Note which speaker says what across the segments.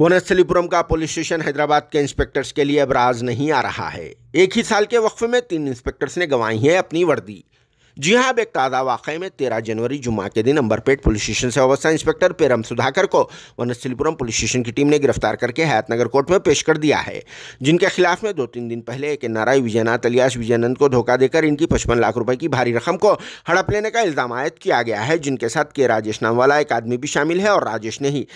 Speaker 1: वनस्थलीपुरम का police station Hyderabad के inspectors के लिए अब राज नहीं आ रहा है एक ही साल के वक्फे में तीन इंस्पेक्टर्स ने गंवाई है अपनी वर्दी जी हाँ अब एक ताज़ा वाक में तेरह जनवरी जुमा के दिन अंबरपेट पुलिस स्टेशन से अवस्था इंस्पेक्टर पेरम सुधाकर को वनस्थलीपुरम पुलिस स्टेशन की टीम ने गिरफ्तार करके हयातनगर कोर्ट में पेश कर दिया है जिनके खिलाफ में दो तीन दिन पहले एक आई विजयनाथ अलियास विजयनंद को धोखा देकर इनकी पचपन लाख रुपये की भारी रकम को हड़प लेने का इल्ज़ाम आयद किया गया है जिनके साथ के राजेश नाम वाला एक आदमी भी शामिल है और राजेश ने ही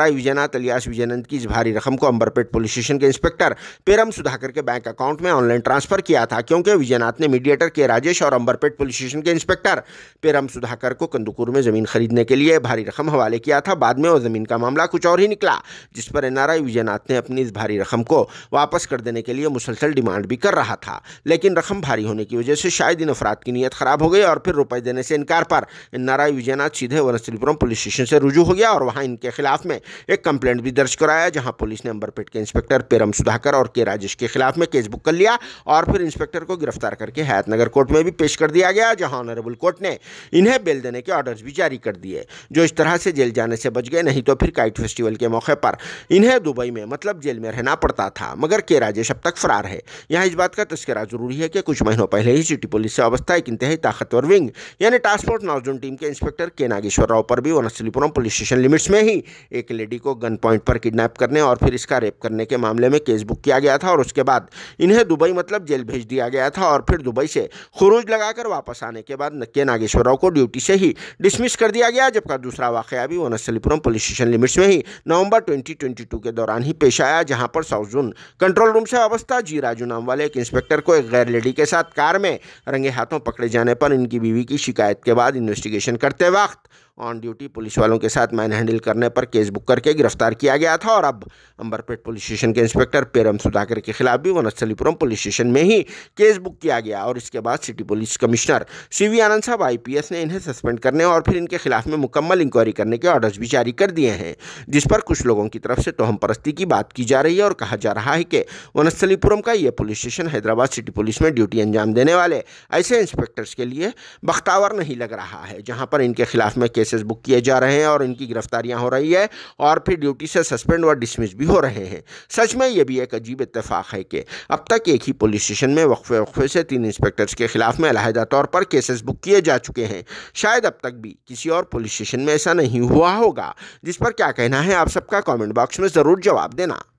Speaker 1: आई विजयनाथ अलियास विजयनंद की इस भारी रकम को अंबरपेट पुलिस स्टेशन के इंस्पेक्टर पेरम सुधाकर के बैंक अकाउंट में ऑनलाइन ट्रांसफर किया था क्योंकि विजयनाथ ने मीडिएटर के राजेश और अंबरपेट पुलिस स्टेशन के इंस्पेक्टर पेरम सुधाकर को कंदुकुर में जमीन खरीदने के लिए भारी रकम हवाले किया था बाद में वो जमीन का मामला कुछ और ही निकला जिस पर एनआरआई विजयनाथ ने अपनी इस भारी रकम को वापस कर देने के लिए मुसलसल डिमांड भी कर रहा था लेकिन रकम भारी होने की वजह से शायद इन अफराद की नीयत खराब हो गई और फिर रुपए देने से इनकार पर नारायण विजयनाथ सीधे वनस्थलीपुरम पुलिस स्टेशन से रुजू हो गया और वहाँ इनके खिलाफ में एक कंप्लेंट भी दर्ज कराया जहाँ पुलिस ने अंबरपेट के इंस्पेक्टर पेरम सुधाकर और के राजेश के खिलाफ में केस बुक कर लिया और फिर इंस्पेक्टर को गिरफ्तार करके हयातनगर कोर्ट में भी पेश कर दिया गया जहां ऑनरेबल कोर्ट ने इन्हें बेल देने के ऑर्डर्स भी जारी कर दिए जो इस तरह से जेल जाने से बच गए नहीं तो फिर काइट फेस्टिवल के मौके पर इन्हें दुबई में मतलब जेल में रहना पड़ता था मगर के राजेश अब तक फरार है यहाँ इस बात का तस्करा जरूरी है कि कुछ महीनों पहले ही सिटी पुलिस से अवस्था एक इंतहाई ताकतवर विंग यानी टास्क फोर्स नौजून टीम के इंस्पेक्टर के नागेश्वर राव पर भी वनस्लीपुरम पुलिस स्टेशन लिमिट्स में ही एक लेडी को गन पॉइंट पर किडनैप करने और फिर इसका रेप करने के मामले में केस बुक किया गया था और उसके बाद इन्हें दुबई मतलब जेल भेज दिया गया था और फिर दुबई से खुरूज लगाकर वापस आना आने के बाद नक्के नागेश्वर राव को ड्यूटी से ही डिसमिस कर दिया गया जबकि दूसरा वाकया भी वनस्थलीपुरम पुलिस स्टेशन लिमिट्स में ही नवंबर 2022 के दौरान ही पेश आया जहां पर साउथ जोन कंट्रोल रूम से अवस्था जी राजू नाम वाले एक इंस्पेक्टर को एक गैर लेडी के साथ कार में रंगे हाथों पकड़े जाने पर इनकी बीवी की शिकायत के बाद इन्वेस्टिगेशन करते वक्त ऑन ड्यूटी पुलिस वालों के साथ मैन हैंडल करने पर केस बुक करके गिरफ्तार किया गया था और अब अंबरपेट पुलिस स्टेशन के इंस्पेक्टर पेरम सुधाकर के खिलाफ भी वनस्थलीपुरम पुलिस स्टेशन में ही केस बुक किया गया और इसके बाद city police commissioner C Anand साहब आई ने इन्हें सस्पेंड करने और फिर इनके खिलाफ में मुकम्मल इंक्वायरी करने के ऑर्डर्स भी जारी कर दिए हैं जिस पर कुछ लोगों की तरफ से तोहम परस्ती की बात की जा रही है और कहा जा रहा है कि वनस्थलीपुरम का यह police station Hyderabad city police में ड्यूटी अंजाम देने वाले ऐसे इंस्पेक्टर्स के लिए बख्तावर नहीं लग रहा है जहाँ पर इनके खिलाफ में केस केसेस बुक किए जा रहे हैं और इनकी गिरफ्तारियां हो रही है और फिर ड्यूटी से सस्पेंड व डिसमिस भी हो रहे हैं सच में ये भी एक अजीब इतफाक़ है कि अब तक एक ही पुलिस स्टेशन में वक्फे वक्फे से तीन इंस्पेक्टर्स के ख़िलाफ़ में अलहदा तौर पर केसेस बुक किए जा चुके हैं शायद अब तक भी किसी और पुलिस स्टेशन में ऐसा नहीं हुआ होगा जिस पर क्या कहना है आप सबका कॉमेंट बॉक्स में ज़रूर जवाब देना